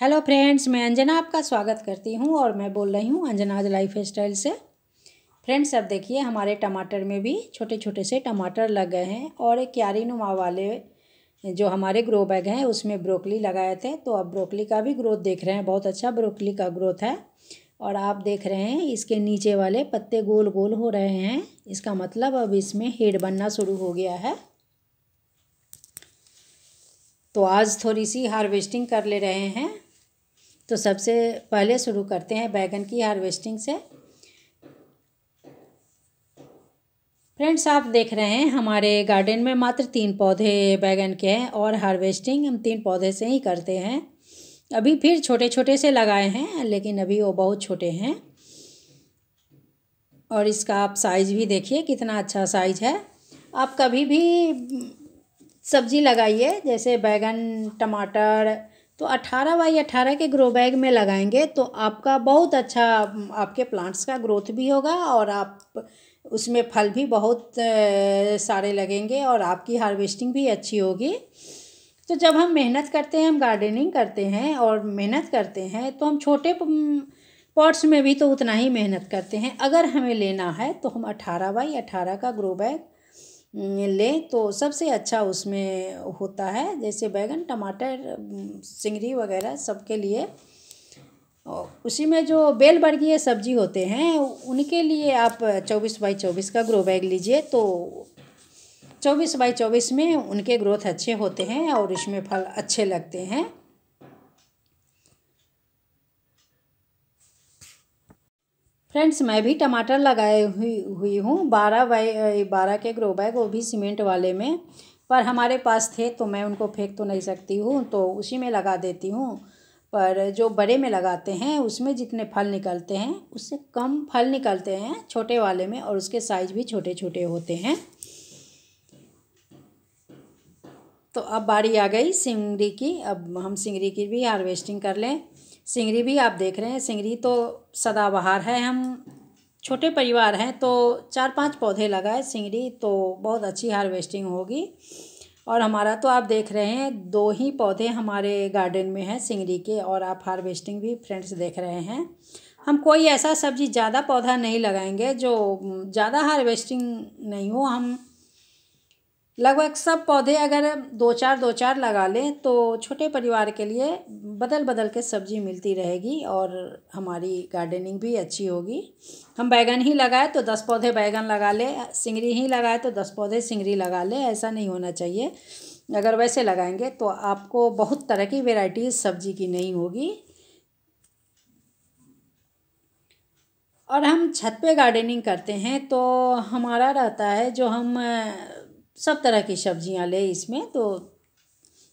hello friends मैं अंजना आपका स्वागत करती हूँ और मैं बोल रही हूँ अंजनाज लाइफ स्टाइल से फ्रेंड्स अब देखिए हमारे टमाटर में भी छोटे छोटे से टमाटर लग गए हैं और एक क्यारी नुमा वाले जो हमारे ग्रो बैग हैं उसमें ब्रोकली लगाए थे तो अब ब्रोकली का भी ग्रोथ देख रहे हैं बहुत अच्छा ब्रोकली का ग्रोथ है और आप देख रहे हैं इसके नीचे वाले पत्ते गोल गोल हो रहे हैं इसका मतलब अब इसमें हेड बनना शुरू हो गया है तो आज थोड़ी सी हार्वेस्टिंग कर ले रहे हैं तो सबसे पहले शुरू करते हैं बैगन की हार्वेस्टिंग से फ्रेंड्स आप देख रहे हैं हमारे गार्डन में मात्र तीन पौधे बैगन के हैं और हार्वेस्टिंग हम तीन पौधे से ही करते हैं अभी फिर छोटे छोटे से लगाए हैं लेकिन अभी वो बहुत छोटे हैं और इसका आप साइज भी देखिए कितना अच्छा साइज है आप कभी भी सब्जी लगाइए जैसे बैगन टमाटर तो 18 बाई 18 के ग्रो बैग में लगाएंगे तो आपका बहुत अच्छा आपके प्लांट्स का ग्रोथ भी होगा और आप उसमें फल भी बहुत सारे लगेंगे और आपकी हार्वेस्टिंग भी अच्छी होगी तो जब हम मेहनत करते हैं हम गार्डनिंग करते हैं और मेहनत करते हैं तो हम छोटे पॉट्स में भी तो उतना ही मेहनत करते हैं अगर हमें लेना है तो हम अठारह बाई अठारह का ग्रो बैग लें तो सबसे अच्छा उसमें होता है जैसे बैंगन टमाटर सिंगरी वगैरह सबके लिए उसी में जो बेल वर्गीय सब्जी होते हैं उनके लिए आप चौबीस बाई चौबीस का ग्रो बैग लीजिए तो चौबीस बाई चौबीस में उनके ग्रोथ अच्छे होते हैं और इसमें फल अच्छे लगते हैं फ्रेंड्स मैं भी टमाटर लगाए हुई हुई हूँ बारह बाई बारह के ग्रो बैग वो भी सीमेंट वाले में पर हमारे पास थे तो मैं उनको फेंक तो नहीं सकती हूँ तो उसी में लगा देती हूँ पर जो बड़े में लगाते हैं उसमें जितने फल निकलते हैं उससे कम फल निकलते हैं छोटे वाले में और उसके साइज भी छोटे छोटे होते हैं तो अब बारी आ गई सिंगरी की अब हम सिंगरी की भी हार्वेस्टिंग कर लें सिंगरी भी आप देख रहे हैं सिंगरी तो सदाबहार है हम छोटे परिवार हैं तो चार पांच पौधे लगाए सिंगरी तो बहुत अच्छी हार्वेस्टिंग होगी और हमारा तो आप देख रहे हैं दो ही पौधे हमारे गार्डन में हैं सिंगरी के और आप हार्वेस्टिंग भी फ्रेंड्स देख रहे हैं हम कोई ऐसा सब्जी ज़्यादा पौधा नहीं लगाएंगे जो ज़्यादा हार्वेस्टिंग नहीं हो हम लगभग सब पौधे अगर दो चार दो चार लगा लें तो छोटे परिवार के लिए बदल बदल के सब्जी मिलती रहेगी और हमारी गार्डनिंग भी अच्छी होगी हम बैगन ही लगाए तो दस पौधे बैगन लगा लें सिंगरी ही लगाए तो दस पौधे सिंगरी लगा लें ऐसा नहीं होना चाहिए अगर वैसे लगाएंगे तो आपको बहुत तरह की वेराइटीज़ सब्जी की नहीं होगी और हम छत पे गार्डनिंग करते हैं तो हमारा रहता है जो हम सब तरह की सब्जियां ले इसमें तो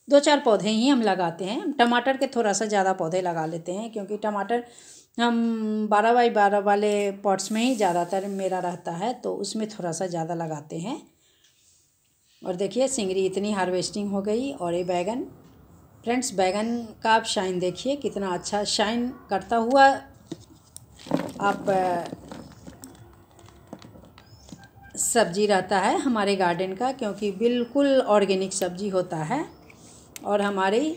दो चार पौधे ही हम लगाते हैं टमाटर के थोड़ा सा ज़्यादा पौधे लगा लेते हैं क्योंकि टमाटर हम बारह बाई बारह वाले पॉट्स में ही ज़्यादातर मेरा रहता है तो उसमें थोड़ा सा ज़्यादा लगाते हैं और देखिए सिंगरी इतनी हार्वेस्टिंग हो गई और ये बैगन फ्रेंड्स बैगन का आप शाइन देखिए कितना अच्छा शाइन करता हुआ आप सब्जी रहता है हमारे गार्डन का क्योंकि बिल्कुल ऑर्गेनिक सब्जी होता है और हमारी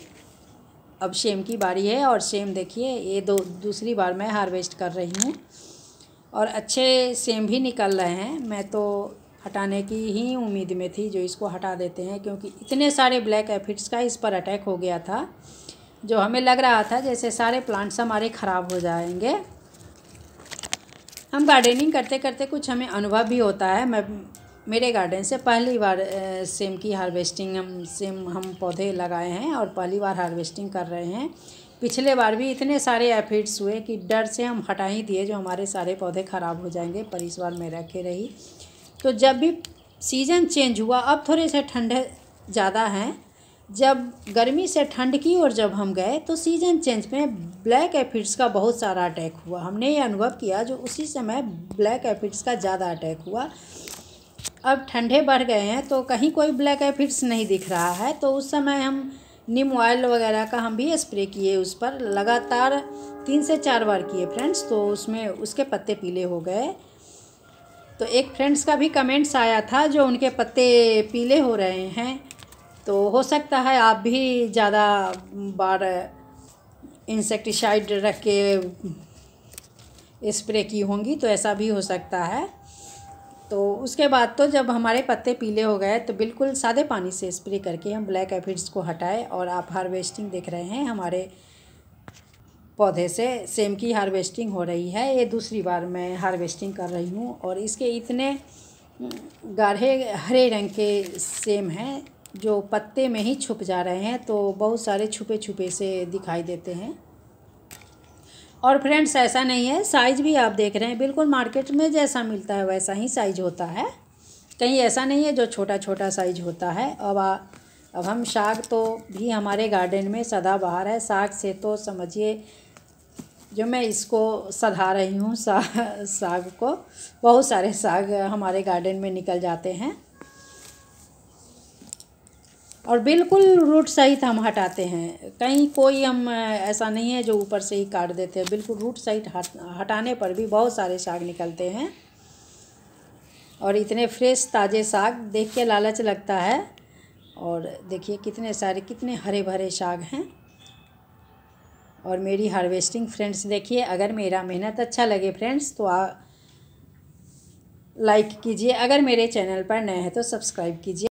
अब सेम की बारी है और सेम देखिए ये दो दूसरी बार मैं हार्वेस्ट कर रही हूँ और अच्छे सेम भी निकल रहे हैं मैं तो हटाने की ही उम्मीद में थी जो इसको हटा देते हैं क्योंकि इतने सारे ब्लैक एफिड्स का इस पर अटैक हो गया था जो हमें लग रहा था जैसे सारे प्लांट्स हमारे ख़राब हो जाएंगे हम गार्डनिंग करते करते कुछ हमें अनुभव भी होता है मैं मेरे गार्डन से पहली बार सेम की हार्वेस्टिंग हम सेम हम पौधे लगाए हैं और पहली बार हार्वेस्टिंग कर रहे हैं पिछले बार भी इतने सारे एफिड्स हुए कि डर से हम हटा ही दिए जो हमारे सारे पौधे ख़राब हो जाएंगे पर इस बार मैं रखे रही तो जब भी सीज़न चेंज हुआ अब थोड़े से ठंडे ज़्यादा हैं जब गर्मी से ठंड की ओर जब हम गए तो सीजन चेंज में ब्लैक एफिड्स का बहुत सारा अटैक हुआ हमने ये अनुभव किया जो उसी समय ब्लैक एफिड्स का ज़्यादा अटैक हुआ अब ठंडे बढ़ गए हैं तो कहीं कोई ब्लैक एफिड्स नहीं दिख रहा है तो उस समय हम नीम ऑयल वगैरह का हम भी स्प्रे किए उस पर लगातार तीन से चार बार किए फ्रेंड्स तो उसमें उसके पत्ते पीले हो गए तो एक फ्रेंड्स का भी कमेंट्स आया था जो उनके पत्ते पीले हो रहे हैं तो हो सकता है आप भी ज़्यादा बार इंसेक्टिसाइड रख के स्प्रे की होंगी तो ऐसा भी हो सकता है तो उसके बाद तो जब हमारे पत्ते पीले हो गए तो बिल्कुल सादे पानी से स्प्रे करके हम ब्लैक एफिड्स को हटाए और आप हार्वेस्टिंग देख रहे हैं हमारे पौधे से सेम की हार्वेस्टिंग हो रही है ये दूसरी बार मैं हार्वेस्टिंग कर रही हूँ और इसके इतने गाढ़े हरे रंग के सेम हैं जो पत्ते में ही छुप जा रहे हैं तो बहुत सारे छुपे छुपे से दिखाई देते हैं और फ्रेंड्स ऐसा नहीं है साइज़ भी आप देख रहे हैं बिल्कुल मार्केट में जैसा मिलता है वैसा ही साइज होता है कहीं ऐसा नहीं है जो छोटा छोटा साइज होता है अब आ, अब हम साग तो भी हमारे गार्डन में सदाबहार है साग से तो समझिए जो मैं इसको सधा रही हूँ सा, साग को बहुत सारे साग हमारे गार्डन में निकल जाते हैं और बिल्कुल रूट सहित हम हटाते हैं कहीं कोई हम ऐसा नहीं है जो ऊपर से ही काट देते हैं बिल्कुल रूट सहित हट हटाने पर भी बहुत सारे साग निकलते हैं और इतने फ्रेश ताज़े साग देख के लालच लगता है और देखिए कितने सारे कितने हरे भरे साग हैं और मेरी हार्वेस्टिंग फ्रेंड्स देखिए अगर मेरा मेहनत अच्छा लगे फ्रेंड्स तो आ लाइक कीजिए अगर मेरे चैनल पर नए हैं तो सब्सक्राइब कीजिए